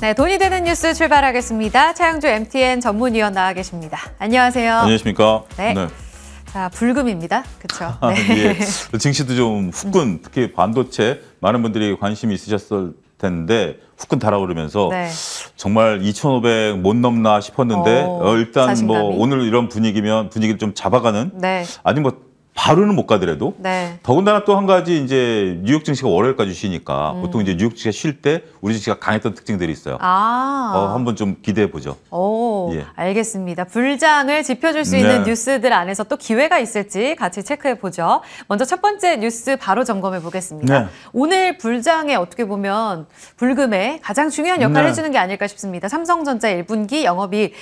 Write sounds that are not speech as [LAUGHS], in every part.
네, 돈이 되는 뉴스 출발하겠습니다. 차영주 MTN 전문위원 나와 계십니다. 안녕하세요. 안녕하십니까. 네. 네. 자, 불금입니다. 그렇죠. [LAUGHS] 네. 예. 증시도 좀 후끈, 음. 특히 반도체 많은 분들이 관심이 있으셨을 텐데 후끈 달아오르면서 네. 정말 2,500 못 넘나 싶었는데 어, 어 일단 뭐 자신감이? 뭐 오늘 이런 분위기면 분위기를 좀 잡아가는 네. 아니 뭐 바로는 못 가더라도 네. 더군다나 또 한 가지 이제 뉴욕 증시가 월요일까지 쉬니까 음. 보통 이제 뉴욕 증시가 쉴 때 우리 증시가 강했던 특징들이 있어요. 아. 어, 한번 좀 기대해 보죠. 오, 예. 알겠습니다. 불장을 지어줄수 네. 있는 뉴스들 안에서 또 기회가 있을지 같이 체크해 보죠. 먼저 첫 번째 뉴스 바로 점검해 보겠습니다. 네. 오늘 불장에 어떻게 보면 불금에 가장 중요한 역할을 네. 해주는 게 아닐까 싶습니다. 삼성전자 1분기 영업이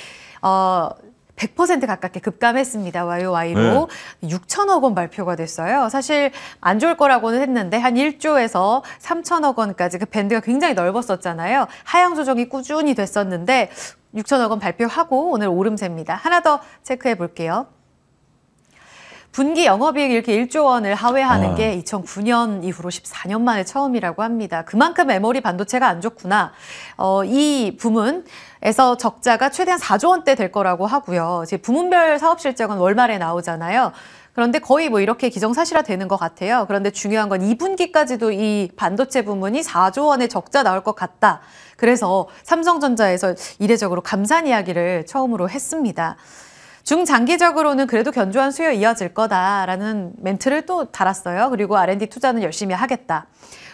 어, 100% 가깝게 급감했습니다. YOY로 네. 6천억 원 발표가 됐어요. 사실 안 좋을 거라고는 했는데 한 1조에서 3천억 원까지 그 밴드가 굉장히 넓었었잖아요. 하향 조정이 꾸준히 됐었는데 6천억 원 발표하고 오늘 오름세입니다. 하나 더 체크해 볼게요. 분기 영업이익 이렇게 1조 원을 하회하는 아. 게 2009년 이후로 14년 만에 처음이라고 합니다. 그만큼 메모리 반도체가 안 좋구나. 어, 이 부문에서 적자가 최대한 4조 원대 될 거라고 하고요. 이제 부문별 사업 실적은 월말에 나오잖아요. 그런데 거의 뭐 이렇게 기정사실화 되는 것 같아요. 그런데 중요한 건 2분기까지도 이 반도체 부문이 4조 원의 적자 나올 것 같다. 그래서 삼성전자에서 이례적으로 감산 이야기를 처음으로 했습니다. 중장기적으로는 그래도 견조한 수요 이어질 거다라는 멘트를 또 달았어요. 그리고 R&D 투자는 열심히 하겠다.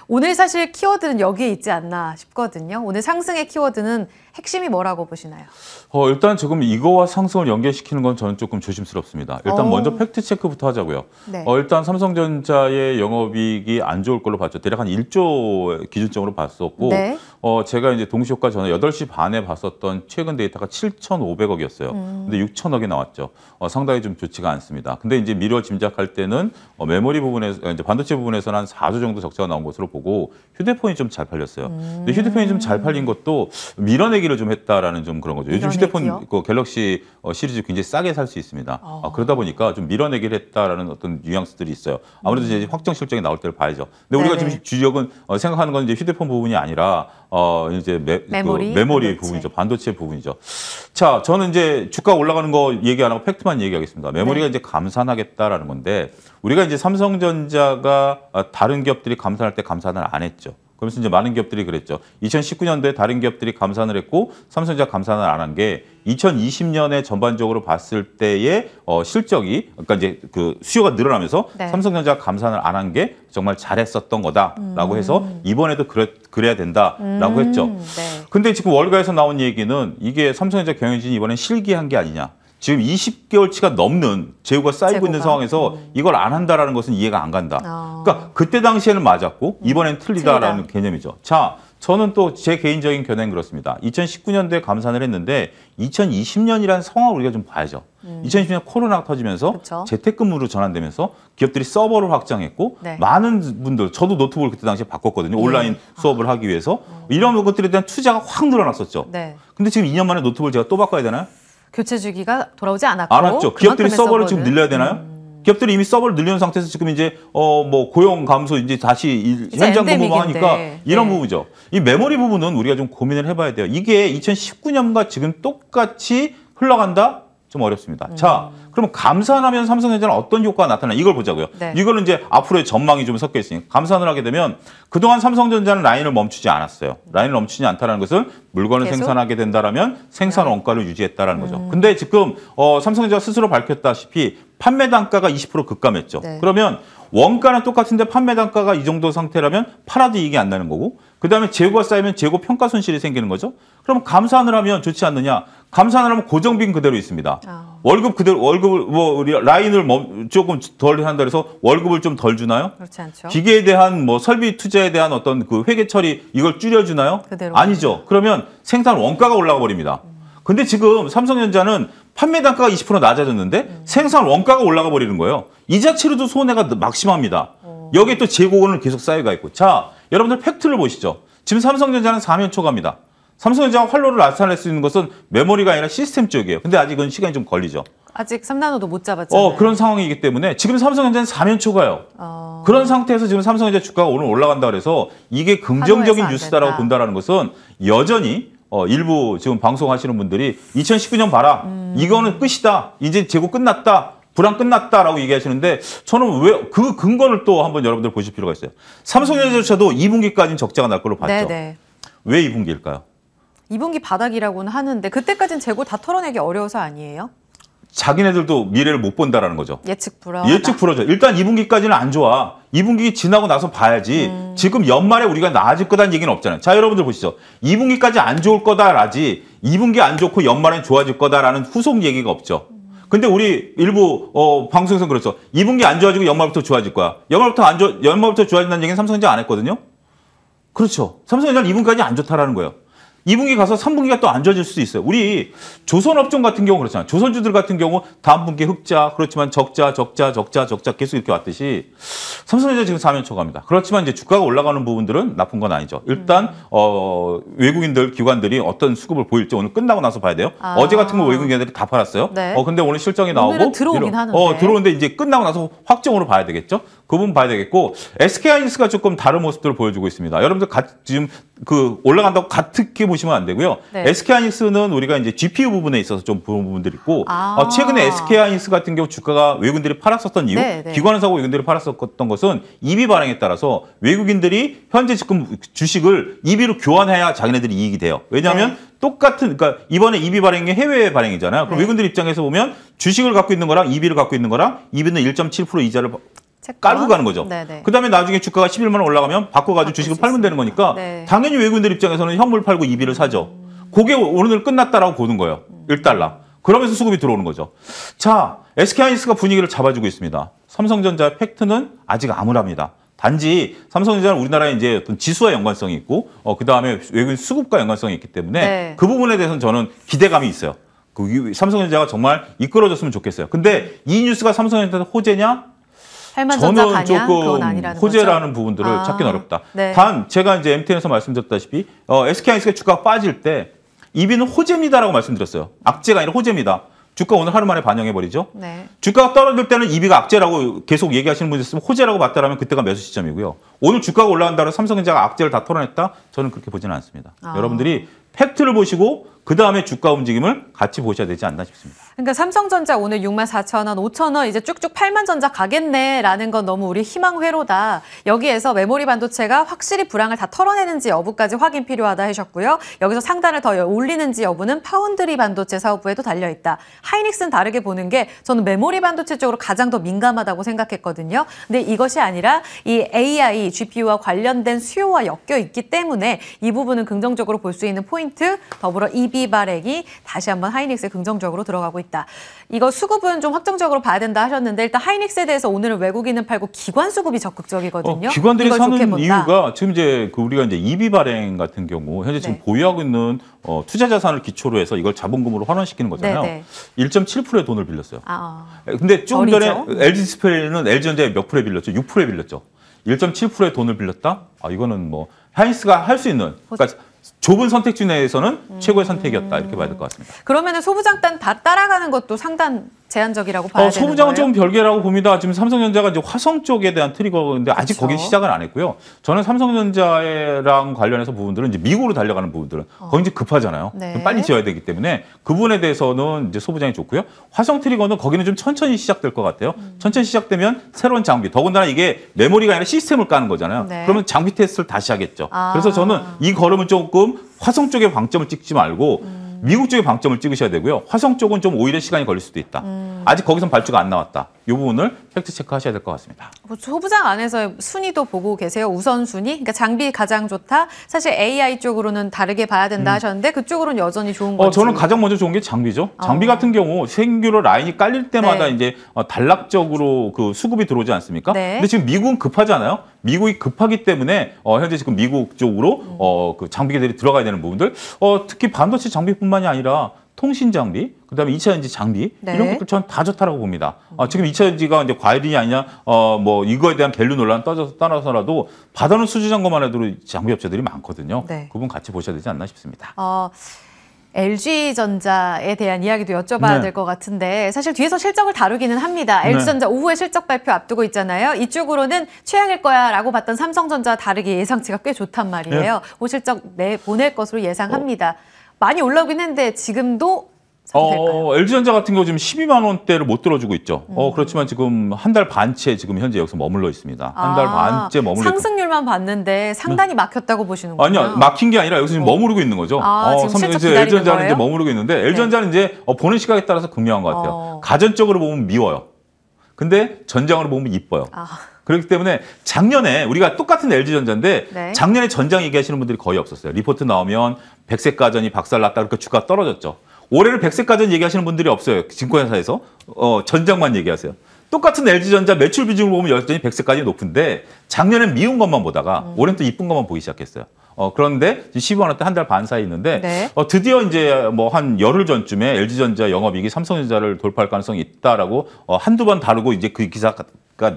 오늘 사실 키워드는 여기에 있지 않나 싶거든요. 오늘 상승의 키워드는 핵심이 뭐라고 보시나요? 어, 일단 지금 이거와 상승을 연계시키는 건 저는 조금 조심스럽습니다. 일단 오. 먼저 어. 팩트 체크부터 하자고요. 네. 어, 일단 삼성전자의 영업이익이 안 좋을 걸로 봤죠. 대략 한 1조 기준점으로 봤었고 네. 어, 제가 이제 동시효과 전에 8시 반에 봤었던 최근 데이터가 7,500억이었어요. 음. 근데 6,000억이 나왔죠. 어, 상당히 좀 좋지가 않습니다. 근데 이제 미뤄 짐작할 때는 어, 메모리 부분에 어, 이제 반도체 부분에서는 한 4조 정도 적자가 나온 것으로 보고 휴대폰이 좀 잘 팔렸어요. 음. 근데 휴대폰이 좀 잘 팔린 것도 밀어내기 쓰레기를 좀 했다라는 좀 그런 거죠. 요즘 휴대폰 그 갤럭시 어, 시리즈 굉장히 싸게 살 수 있습니다. 어. 아, 그러다 보니까 좀 밀어내기를 했다라는 어떤 뉘앙스들이 있어요. 아무래도 이제 확정 실적이 나올 때를 봐야죠. 근데 네네. 우리가 지금 주력은 어, 생각하는 건 이제 휴대폰 부분이 아니라 어 이제 메, 모리 그 메모리 반도체. 부분이죠. 반도체 부분이죠. 자, 저는 이제 주가 올라가는 거 얘기 안 하고 팩트만 얘기하겠습니다. 메모리가 네. 이제 감산하겠다라는 건데 우리가 이제 삼성전자가 아, 다른 기업들이 감산할 때 감산을 안 했죠. 그러면서 이제 많은 기업들이 그랬죠. 2019년도에 다른 기업들이 감산을 했고 삼성전자 감산을 안 한 게 2020년에 전반적으로 봤을 때의 어, 실적이 그러니까 이제 그 수요가 늘어나면서 네. 삼성전자 감산을 안 한 게 정말 잘했었던 거다라고 음. 해서 이번에도 그래, 그래야 된다라고 음. 했죠. 네. 근데 지금 월가에서 나온 얘기는 이게 삼성전자 경영진이 이번에 실기한 게 아니냐. 지금 20개월치가 넘는 재고가 쌓이고 재고가? 있는 상황에서 음. 이걸 안 한다라는 것은 이해가 안 간다. 아. 그러니까 그때 당시에는 맞았고 음, 이번엔 틀리다라는 틀리다. 개념이죠. 자, 저는 또 제 개인적인 견해는 그렇습니다. 2019년도에 감산을 했는데 2020년이라는 상황을 우리가 좀 봐야죠. 음. 2020년 코로나가 터지면서 그쵸? 재택근무로 전환되면서 기업들이 서버를 확장했고 네. 많은 분들, 저도 노트북을 그때 당시에 바꿨거든요. 네. 온라인 아. 수업을 아. 하기 위해서. 어. 이런 것들에 대한 투자가 확 늘어났었죠. 네. 근데 지금 2년 만에 노트북을 제가 또 바꿔야 되나요? 교체 주기가 돌아오지 않았고 안 왔죠. 기업들이 서버를 지금 늘려야 되나요? 음... 기업들이 이미 서버를 늘리는 상태에서 지금 이제 어 뭐 고용 감소 이제 다시 이제 현장 근무만 하니까 이런 네. 부분이죠. 이 메모리 부분은 우리가 좀 고민을 해봐야 돼요. 이게 2019년과 지금 똑같이 흘러간다? 좀 어렵습니다. 음... 자. 그러면 감산하면 삼성전자는 어떤 효과가 나타나 이걸 보자고요. 네. 이거는 이제 앞으로의 전망이 좀 섞여 있으니까 감산을 하게 되면 그동안 삼성전자는 라인을 멈추지 않았어요. 라인을 멈추지 않다라는 것은 물건을 계속? 생산하게 된다라면 생산 네. 원가를 유지했다라는 거죠. 음. 근데 지금 어, 삼성전자 스스로 밝혔다시피 판매 단가가 20% 급감했죠. 네. 그러면 원가는 똑같은데 판매 단가가 이 정도 상태라면 팔아도 이익이 안 나는 거고 그 다음에 재고가 쌓이면 재고 평가 손실이 생기는 거죠. 그럼 감산을 하면 좋지 않느냐? 감산을 하면 고정비는 그대로 있습니다. 아. 월급 그대로 월급을 뭐 라인을 뭐 조금 덜 한다 고해서 월급을 좀 덜 주나요? 그렇지 않죠. 기계에 대한 뭐 설비 투자에 대한 어떤 그 회계 처리 이걸 줄여 주나요? 아니죠. 그러면 생산 원가가 올라가 버립니다. 음. 근데 지금 삼성전자는 판매 단가가 20% 낮아졌는데 음. 생산 원가가 올라가 버리는 거예요. 이 자체로도 손해가 막심합니다. 어. 여기에 또 재고원을 계속 쌓여가 있고. 자, 여러분들 팩트를 보시죠. 지금 삼성전자는 4년 초과입니다. 삼성전자가 활로를 나타낼 수 있는 것은 메모리가 아니라 시스템 쪽이에요. 근데 아직은 시간이 좀 걸리죠. 아직 3나노도 못잡았잖 어, 그런 상황이기 때문에 지금 삼성전자는 4년초과요 어... 그런 상태에서 지금 삼성전자 주가가 오늘 올라간다 그래서 이게 긍정적인 뉴스다라고 본다라는 것은 여전히 어, 일부 지금 방송하시는 분들이 2019년 봐라. 음. 이거는 끝이다. 이제 재고 끝났다. 불안 끝났다라고 얘기하시는데 저는 왜 그 근거를 또 한번 여러분들 보실 필요가 있어요. 삼성전자조차도 2분기까지는 적자가 날 걸로 봤죠. 네네. 네. 왜 2분기일까요? 2분기 바닥이라고는 하는데 그때까지는 재고 다 털어내기 어려워서 아니에요? 자기네들도 미래를 못 본다라는 거죠. 예측 불허. 예측 불허죠. 일단 2분기까지는 안 좋아. 2분기 지나고 나서 봐야지. 음. 지금 연말에 우리가 나아질 거다는 얘기는 없잖아요. 자, 여러분들 보시죠. 2분기까지 안 좋을 거다라지 2분기 안 좋고 연말엔 좋아질 거다라는 후속 얘기가 없죠. 근데 우리 일부 어, 방송에서 그렇죠. 2분기 안 좋아지고 연말부터 좋아질 거야. 연말부터 안 좋아 연말부터 좋아진다는 얘기는 삼성전자 안 했거든요. 그렇죠. 삼성전자는 2분기까지 안 좋다라는 거예요. 2분기 가서 3분기가 또 안 좋아질 수도 있어요. 우리 조선 업종 같은 경우 그렇잖아요. 조선주들 같은 경우 다음 분기 흑자, 그렇지만 적자, 적자, 적자, 적자 계속 이렇게 왔듯이 삼성전자 지금 4면 초과합니다. 그렇지만 이제 주가가 올라가는 부분들은 나쁜 건 아니죠. 일단 어, 외국인들, 기관들이 어떤 수급을 보일지 오늘 끝나고 나서 봐야 돼요. 아. 어제 같은 거 외국인들이 다 팔았어요. 네. 어 근데 오늘 실정이 나오고 들어오긴 이런, 하는데 어 들어오는데 이제 끝나고 나서 확정으로 봐야 되겠죠. 그 부분 봐야 되겠고 SK 하이닉스가 조금 다른 모습들을 보여주고 있습니다. 여러분들 가, 지금 그 올라간다고 가뜩히 보시면 안 되고요. 네. SK 하이닉스는 우리가 이제 GPU 부분에 있어서 좀 보는 부분들이 있고 아. 어, 최근에 SK 하이닉스 같은 경우 주가가 외국인들이 팔았었던 이유, 네, 네. 기관을 사고 외국인들이 팔았었던 것은 이비 발행에 따라서 외국인들이 현재 지금 주식을 이비로 교환해야 자기네들이 이익이 돼요. 왜냐하면 네. 똑같은 그러니까 이번에 이비 발행이 해외 발행이잖아요. 그럼 네. 외국인들 입장에서 보면 주식을 갖고 있는 거랑 이비를 갖고 있는 거랑 이비는1.7% 이자를 채권. 깔고 가는 거죠. 그다음에 나중에 주가가 11만 원 올라가면 바꿔가지고 주식을 팔면 되는 거니까 네. 당연히 외국인들 입장에서는 현물 팔고 이비를 사죠. 음. 그게 오늘 끝났다라고 보는 거예요. 음. 1달러. 그러면서 수급이 들어오는 거죠. 자, SK하이닉스가 분위기를 잡아주고 있습니다. 삼성전자 팩트는 아직 암울합니다. 단지 삼성전자는 우리나라에 이제 어떤 지수와 연관성이 있고 어, 그다음에 외국인 수급과 연관성이 있기 때문에 네. 그 부분에 대해서는 저는 기대감이 있어요. 그 삼성전자가 정말 이끌어졌으면 좋겠어요. 근데 이 뉴스가 삼성전자 호재냐 저는 가냐? 조금 호재라는 거죠? 부분들을 아, 찾긴 어렵다. 네. 단 제가 이제 MTN에서 말씀드렸다시피 어, SK하이닉스가 주가가 빠질 때 이비는 호재입니다라고 말씀드렸어요. 악재가 아니라 호재입니다. 주가 오늘 하루 만에 반영해버리죠. 네. 주가가 떨어질 때는 이비가 악재라고 계속 얘기하시는 분이 있으면 호재라고 봤다라면 그때가 매수 시점이고요. 오늘 주가가 올라간다고 삼성전자가 악재를 다 털어냈다? 저는 그렇게 보지는 않습니다. 아. 여러분들이 팩트를 보시고 그 다음에 주가 움직임을 같이 보셔야 되지 않나 싶습니다. 그러니까 삼성전자 오늘 6만 4천 원, 5천 원 이제 쭉쭉 8만 전자 가겠네라는 건 너무 우리 희망 회로다. 여기에서 메모리 반도체가 확실히 불황을 다 털어내는지 여부까지 확인 필요하다 하셨고요. 여기서 상단을 더 올리는지 여부는 파운드리 반도체 사업부에도 달려 있다. 하이닉스는 다르게 보는 게 저는 메모리 반도체 쪽으로 가장 더 민감하다고 생각했거든요. 근데 이것이 아니라 이 AI, GPU와 관련된 수요와 엮여 있기 때문에 이 부분은 긍정적으로 볼 수 있는 포인트. 더불어 이 이비 발행이 다시 한번 하이닉스에 긍정적으로 들어가고 있다. 이거 수급은 좀 확정적으로 봐야 된다 하셨는데 일단 하이닉스에 대해서 오늘은 외국인은 팔고 기관 수급이 적극적이거든요. 어, 기관들이 사는 이유가 지금 이제 그 우리가 이제 이비 발행 같은 경우 현재 지금 네. 보유하고 있는 어, 투자 자산을 기초로 해서 이걸 자본금으로 환원시키는 거잖아요. 네, 네. 1.7%의 돈을 빌렸어요. 아, 아. 근데 조금 전에 LG 스페리는 LG전자에 몇 프로에 빌렸죠? 6%에 빌렸죠. 1.7%의 돈을 빌렸다? 아, 이거는 뭐 하이닉스가 할 수 있는 그러니까 좁은 선택지 내에서는 음. 최고의 선택이었다 이렇게 봐야 될 것 같습니다. 그러면 소부장단 다 따라가는 것도 상단 제한적이라고 어, 봐야 어, 소부장은 좀 별개라고 봅니다. 지금 삼성전자가 이제 화성 쪽에 대한 트리거인데 아직 그렇죠. 거긴 시작은 안 했고요. 저는 삼성전자랑 관련해서 부분들은 이제 미국으로 달려가는 부분들은 어. 거의 이제 급하잖아요. 네. 빨리 지어야 되기 때문에 그 부분에 대해서는 이제 소부장이 좋고요. 화성 트리거는 거기는 좀 천천히 시작될 것 같아요. 음. 천천히 시작되면 새로운 장비, 더군다나 이게 메모리가 아니라 시스템을 까는 거잖아요. 네. 그러면 장비 테스트를 다시 하겠죠. 아. 그래서 저는 이 걸음은 조금 화성 쪽에 방점을 찍지 말고 음. 미국 쪽에 방점을 찍으셔야 되고요. 화성 쪽은 좀 오히려 시간이 걸릴 수도 있다. 음. 아직 거기선 발주가 안 나왔다. 요 부분을 팩트 체크하셔야 될 것 같습니다. 소부장 어, 안에서 순위도 보고 계세요. 우선순위? 그러니까 장비 가장 좋다. 사실 AI 쪽으로는 다르게 봐야 된다 음. 하셨는데 그쪽으로는 여전히 좋은 거죠. 어, 저는 가장 먼저 좋은 게 장비죠. 장비 아. 같은 경우 생규로 라인이 깔릴 때마다 네. 이제 어, 단락적으로 그 수급이 들어오지 않습니까? 네. 근데 지금 미국은 급하잖아요. 미국이 급하기 때문에 어, 현재 지금 미국 쪽으로 음. 어, 그 장비들이 들어가야 되는 부분들, 어, 특히 반도체 장비뿐만이 아니라 통신 장비, 그다음에 2차 전지 장비 네. 이런 것들 전 다 좋다라고 봅니다. 어, 지금 2차 전지가 이제 과일이냐 아니냐 어, 뭐 이거에 대한 밸류 논란 떠져서 따라서라도 받아놓은 수주잔고만 해도 장비 업체들이 많거든요. 네. 그분 같이 보셔야 되지 않나 싶습니다. 어... LG전자에 대한 이야기도 여쭤봐야 네. 될것 같은데 사실 뒤에서 실적을 다루기는 합니다. LG전자 네. 오후에 실적 발표 앞두고 있잖아요. 이쪽으로는 최악일 거야라고 봤던 삼성전자 다르기 예상치가 꽤 좋단 말이에요. 네. 오실적 뭐 내 보낼 것으로 예상합니다. 어. 많이 올라오긴 했는데 지금도 어, LG전자 같은 경우 지금 12만 원대를 못 들어주고 있죠. 어, 음. 어, 그렇지만 지금 한 달 반째 지금 현재 여기서 머물러 있습니다. 한달 아, 반째 머물러 상승률만 있 봤는데 상단이 음. 막혔다고 보시는 거예요? 아니요. 막힌 게 아니라 여기서 지금 어. 머무르고 있는 거죠. 아, 어, 지금 이제 LG전자는 거예요? 이제 머무르고 있는데 LG전자는 네. 이제 어, 보는 시각에 따라서 극명한 것 같아요. 어. 가전적으로 보면 미워요. 근데 전장으로 보면 이뻐요. 아. 그렇기 때문에 작년에 우리가 똑같은 LG전자인데 네. 작년에 전장 얘기하시는 분들이 거의 없었어요. 리포트 나오면 백색 가전이 박살났다 그러니까 주가 떨어졌죠. 올해는 백0 0세까지는 얘기하시는 분들이 없어요. 증권회사에서. 어, 전장만 얘기하세요. 똑같은 LG전자 매출 비중을 보면 여전히 백0 0세까지 높은데 작년엔 미운 것만 보다가 올해는 또 이쁜 것만 보기 시작했어요. 어, 그런데 12만 원대 한달 반 사이 있는데 네. 어, 드디어 이제 뭐 한 열흘 전쯤에 LG전자 영업이익이 삼성전자를 돌파할 가능성이 있다라고 어, 한두 번 다루고 이제 그 기사가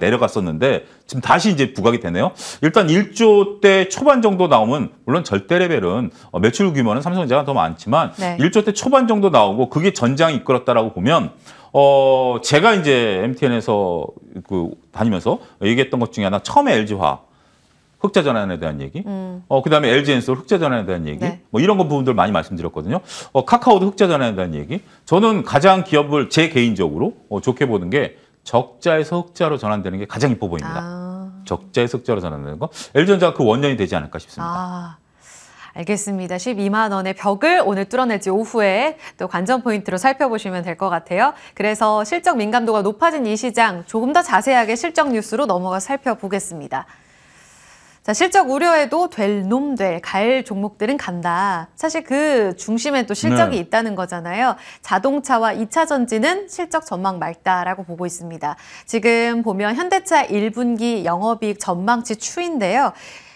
내려갔었는데 지금 다시 이제 부각이 되네요. 일단 1조 대 초반 정도 나오면 물론 절대 레벨은 어, 매출 규모는 삼성전자가 더 많지만 네. 1조 대 초반 정도 나오고 그게 전장이 이끌었다라고 보면 어 제가 이제 MTN에서 그 다니면서 얘기했던 것 중에 하나 처음에 LG화 흑자 전환에 대한 얘기, 음. 어 그다음에 LG 엔솔 흑자 전환에 대한 얘기, 네. 뭐 이런 것 부분들 많이 말씀드렸거든요. 어 카카오도 흑자 전환에 대한 얘기. 저는 가장 기업을 제 개인적으로 어, 좋게 보는 게 적자에서 흑자로 전환되는 게 가장 이뻐 보입니다. 아. 적자에서 흑자로 전환되는 거 LG전자가 그 원년이 되지 않을까 싶습니다. 아. 알겠습니다. 12만 원의 벽을 오늘 뚫어낼지 오후에 또 관전 포인트로 살펴보시면 될 것 같아요. 그래서 실적 민감도가 높아진 이 시장 조금 더 자세하게 실적 뉴스로 넘어가 살펴보겠습니다. 자, 실적 우려에도 될놈들갈 종목들은 간다. 사실 그 중심에 또 실적이 네. 있다는 거잖아요. 자동차와 2차 전지는 실적 전망 맑다라고 보고 있습니다. 지금 보면 현대차 1분기 영업이익 전망치 추인데요.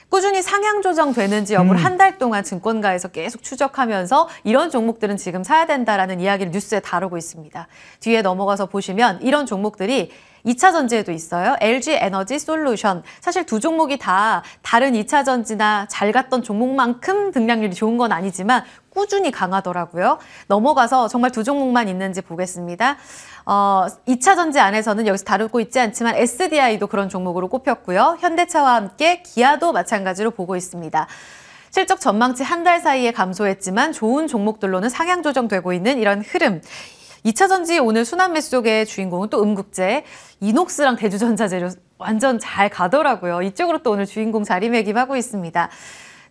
꾸준히 상향 조정되는지 여부를 음. 한달 동안 증권가에서 계속 추적하면서 이런 종목들은 지금 사야 된다라는 이야기를 뉴스에 다루고 있습니다. 뒤에 넘어가서 보시면 이런 종목들이 2차 전지에도 있어요. LG 에너지 솔루션. 사실 두 종목이 다 다른 2차 전지나 잘 갔던 종목만큼 등락률이 좋은 건 아니지만 꾸준히 강하더라고요. 넘어가서 정말 두 종목만 있는지 보겠습니다. 어, 2차 전지 안에서는 여기서 다루고 있지 않지만 SDI도 그런 종목으로 꼽혔고요. 현대차와 함께 기아도 마찬가지로 보고 있습니다. 실적 전망치 한 달 사이에 감소했지만 좋은 종목들로는 상향 조정되고 있는 이런 흐름. 2차 전지 오늘 순환 매수 쪽의 주인공은 또음극재 이녹스랑 대주전자재료 완전 잘 가더라고요. 이쪽으로 또 오늘 주인공 자리매김하고 있습니다.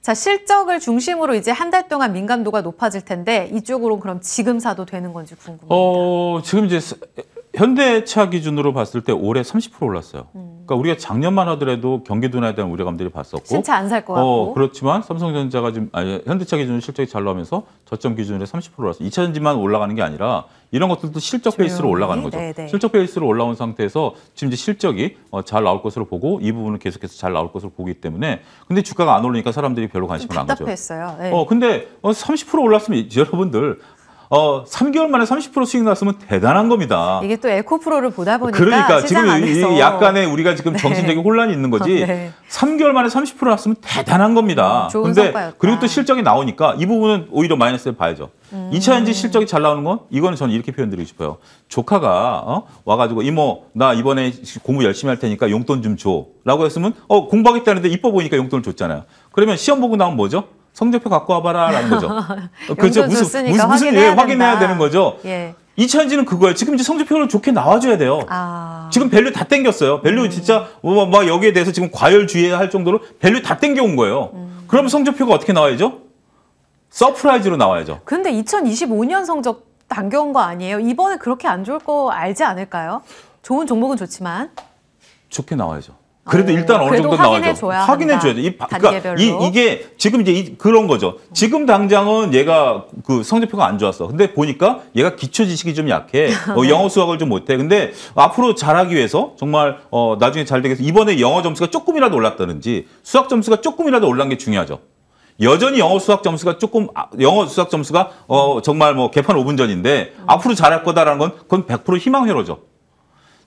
자, 실적을 중심으로 이제 한 달 동안 민감도가 높아질 텐데 이쪽으로 그럼 지금 사도 되는 건지 궁금합니다. 어, 지금 이제 현대차 기준으로 봤을 때 올해 30% 올랐어요. 음. 그러니까 우리가 작년만 하더라도 경기 둔화에 대한 우려감들이 봤었고 신차 안살거 어, 같고 어, 그렇지만 삼성전자가 지금 아니, 현대차 기준으로 실적이 잘 나오면서 저점 기준으로 30% 올랐어요. 2차 전지만 올라가는 게 아니라 이런 것들도 실적 조용히. 베이스로 올라가는 거죠. 네네. 네. 실적 베이스로 올라온 상태에서 지금 이제 실적이 어, 잘 나올 것으로 보고 이 부분은 계속해서 잘 나올 것으로 보기 때문에 근데 주가가 안 오르니까 사람들이 별로 관심을 안 가죠. 답답했어요. 네. 어 근데 어, 30% 올랐으면 여러분들 어, 3개월 만에 30% 수익 났으면 대단한 겁니다. 이게 또 에코프로를 보다 보니까 그러니까 지금 안에서. 약간의 우리가 지금 네. 정신적인 혼란이 있는 거지. [LAUGHS] 네. 3개월 만에 30% 났으면 대단한 겁니다. 음, 좋은 근데 성과였다. 그리고 또 실적이 나오니까 이 부분은 오히려 마이너스를 봐야죠. 음. 2차 엔지 실적이 잘 나오는 건 이거는 저는 이렇게 표현드리고 싶어요. 조카가 어? 와가지고 이모 나 이번에 공부 열심히 할 테니까 용돈 좀 줘라고 했으면 어 공부하겠다는데 이뻐 보이니까 용돈을 줬잖아요. 그러면 시험 보고 나면 뭐죠? 성적표 갖고 와봐라라는 거죠. [LAUGHS] 어, 그죠 무슨 무슨 무슨 예, 확인해야 되는 거죠. 예. 이차전지는 그거예요. 지금 이제 성적표를 좋게 나와줘야 돼요. 아... 지금 밸류 다 땡겼어요. 밸류 음. 진짜 뭐, 뭐 여기에 대해서 지금 과열 주의할 정도로 밸류 다 땡겨온 거예요. 음. 그럼 성적표가 어떻게 나와야죠? 서프라이즈로 나와야죠. 근데 2025년 성적 당겨온 거 아니에요? 이번에 그렇게 안 좋을 거 알지 않을까요? 좋은 종목은 좋지만 좋게 나와야죠. 그래도 일단 어느 정도 나와야죠. 확인해 줘야죠. 이, 그러니까 이, 이게 지금 이제 이, 그런 거죠. 지금 당장은 얘가 그 성적표가 안 좋았어. 근데 보니까 얘가 기초 지식이 좀 약해. [LAUGHS] 어, 영어 수학을 좀 못해. 근데 앞으로 잘하기 위해서 정말 어, 나중에 잘 되겠어. 이번에 영어 점수가 조금이라도 올랐다든지 수학 점수가 조금이라도 올란 게 중요하죠. 여전히 영어 수학 점수가 조금 아, 영어 수학 점수가 어 정말 뭐 개판 5분 전인데 음. 앞으로 잘할 거다라는 건 그건 100% 희망회로죠.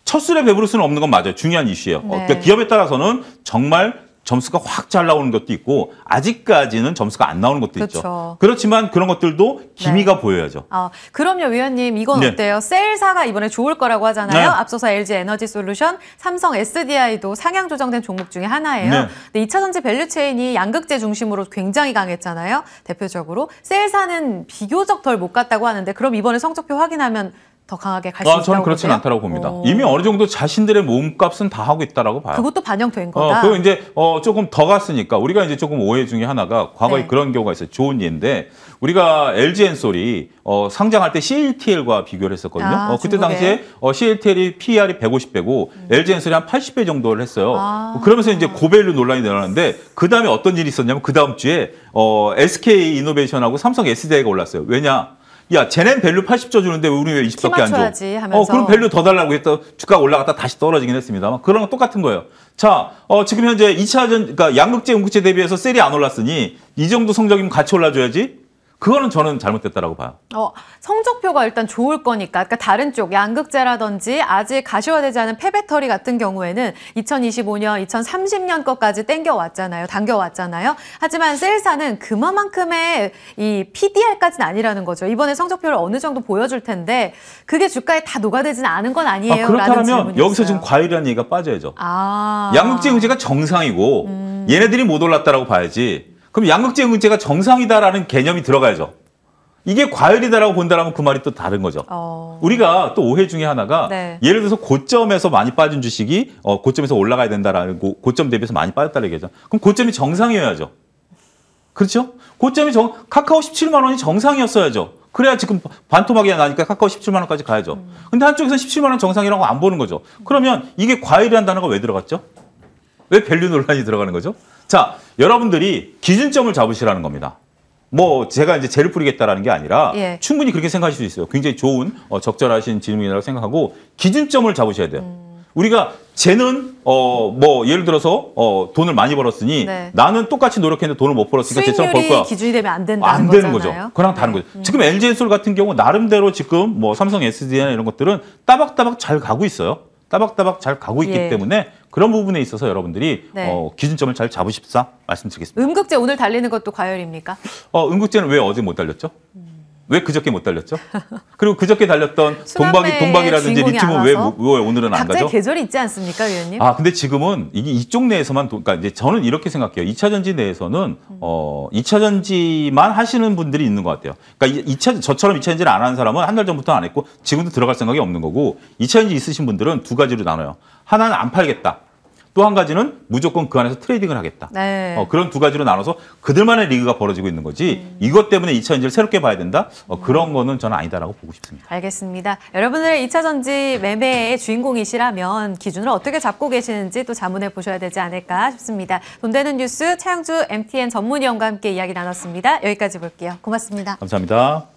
첫 술에 배부를 수는 없는 건 맞아요. 중요한 이슈예요. 네. 그러니까 기업에 따라서는 정말 점수가 확 잘 나오는 것도 있고 아직까지는 점수가 안 나오는 것도 그렇죠. 있죠. 그렇지만 그런 것들도 기미가 네. 보여야죠. 아, 그럼요, 위원님. 이건 네. 어때요? 셀사가 이번에 좋을 거라고 하잖아요. 네. 앞서서 LG 에너지 솔루션, 삼성 SDI도 상향 조정된 종목 중에 하나예요. 네. 근데 2차 전지 밸류체인이 양극재 중심으로 굉장히 강했잖아요. 대표적으로 셀사는 비교적 덜 못 갔다고 하는데 그럼 이번에 성적표 확인하면 더 강하게 갈수 아, 있다고 저는 그렇진 보 않다고 봅니다. 오. 이미 어느 정도 자신들의 몸값은 다 하고 있다고 봐요. 그것도 반영된 어, 거다. 어, 그 이제 어, 조금 더 갔으니까 우리가 이제 조금 오해 중에 하나가 과거에 네. 그런 경우가 있어요. 좋은 예인데 우리가 LG 엔솔이 어, 상장할 때 CLTL과 비교를 했었거든요. 아, 어, 그때 당시에 어, CLTL이 PER이 150배고 음. LG 엔솔이 한 80배 정도를 했어요. 아. 어, 그러면서 이제 고밸류 논란이 일어나는데 그 다음에 어떤 일이 있었냐면 그 다음 주에 어, SK 이노베이션하고 삼성 SDI가 올랐어요. 왜냐? 야, 쟤넨 밸류 80조 주는데 우리 왜 20밖에 안 줘? 하면서. 어, 그럼 밸류 더 달라고 했다. 주가가 올라갔다 다시 떨어지긴 했습니다만 그런 거 똑같은 거예요. 자, 어, 지금 현재 2차전 그러니까 양극재, 음극재 대비해서 셀이 안 올랐으니 이 정도 성적이면 같이 올라줘야지. 그거는 저는 잘못됐다라고 봐요. 어, 성적표가 일단 좋을 거니까 그러니까 다른 쪽 양극재라든지 아직 가시화 되지 않은 폐배터리 같은 경우에는 2025년, 2030년 것까지 땡겨 왔잖아요. 당겨 왔잖아요. 하지만 셀사는 그만큼의 이 PDR까지는 아니라는 거죠. 이번에 성적표를 어느 정도 보여줄 텐데 그게 주가에 다 녹아들지는 않은 건 아니에요. 아, 그렇다면 여기서 있어요. 지금 과일이라는 얘기가 빠져야죠. 아. 양극재 경제가 정상이고 음. 얘네들이 못 올랐다라고 봐야지. 그럼 양극재응극제가 정상이다라는 개념이 들어가야죠. 이게 과열이다라고 본다라면 그 말이 또 다른 거죠. 어... 우리가 또 오해 중에 하나가 네. 예를 들어서 고점에서 많이 빠진 주식이 어, 고점에서 올라가야 된다라고 고점 대비해서 많이 빠졌다는 얘기죠. 그럼 고점이 정상이어야죠. 그렇죠? 고점이 정 카카오 17만 원이 정상이었어야죠. 그래야 지금 반토막이 나니까 카카오 17만 원까지 가야죠. 음. 근데 한쪽에서 17만 원 정상이라고 안 보는 거죠. 그러면 이게 과열이라는 단어가 왜 들어갔죠? 왜 밸류 논란이 들어가는 거죠? 자, 여러분들이 기준점을 잡으시라는 겁니다. 뭐 제가 이제 죄를 뿌리겠다라는 게 아니라 예. 충분히 그렇게 생각하실 수 있어요. 굉장히 좋은 어, 적절하신 질문이라고 생각하고 기준점을 잡으셔야 돼요. 음. 우리가 쟤는 어 뭐 예를 들어서 어 돈을 많이 벌었으니 네. 나는 똑같이 노력했는데 돈을 못 벌었으니까 쟤처럼 벌 거야. 기준이 되면 안 된다는 안 되는 거잖아요. 거죠. 그랑 다른 네. 거죠. 지금 LG 엔솔 같은 경우 나름대로 지금 뭐 삼성 SDI나 이런 것들은 따박따박 잘 가고 있어요. 따박따박 잘 가고 있기 예. 때문에 그런 부분에 있어서 여러분들이 네. 어, 기준점을 잘 잡으십사 말씀드리겠습니다. 음극재 오늘 달리는 것도 과열입니까? 어, 음극재는 왜 어제 못 달렸죠? 음. 왜 그저께 못 달렸죠? 그리고 그저께 달렸던 [LAUGHS] 동박이 동박이라든지 리튬은 왜, 뭐, 왜 오늘은 안 가죠? 각자 계절이 있지 않습니까, 위원님? 아 근데 지금은 이게 이쪽 내에서만 그러니까 이제 저는 이렇게 생각해요. 2차 전지 내에서는 음. 어 2차 전지만 하시는 분들이 있는 것 같아요. 그러니까 2차 저처럼 2차 전지를 안 하는 사람은 한 달 전부터 안 했고 지금도 들어갈 생각이 없는 거고 2차 전지 있으신 분들은 두 가지로 나눠요. 하나는 안 팔겠다. 또한 가지는 무조건 그 안에서 트레이딩을 하겠다. 네. 어, 그런 두 가지로 나눠서 그들만의 리그가 벌어지고 있는 거지 음. 이것 때문에 2차 전지를 새롭게 봐야 된다. 어, 음. 그런 거는 저는 아니다라고 보고 싶습니다. 알겠습니다. 여러분들의 2차 전지 매매의 주인공이시라면 기준을 어떻게 잡고 계시는지 또 자문해 보셔야 되지 않을까 싶습니다. 돈 되는 뉴스 차영주 MTN 전문위원과 함께 이야기 나눴습니다. 여기까지 볼게요. 고맙습니다. 감사합니다.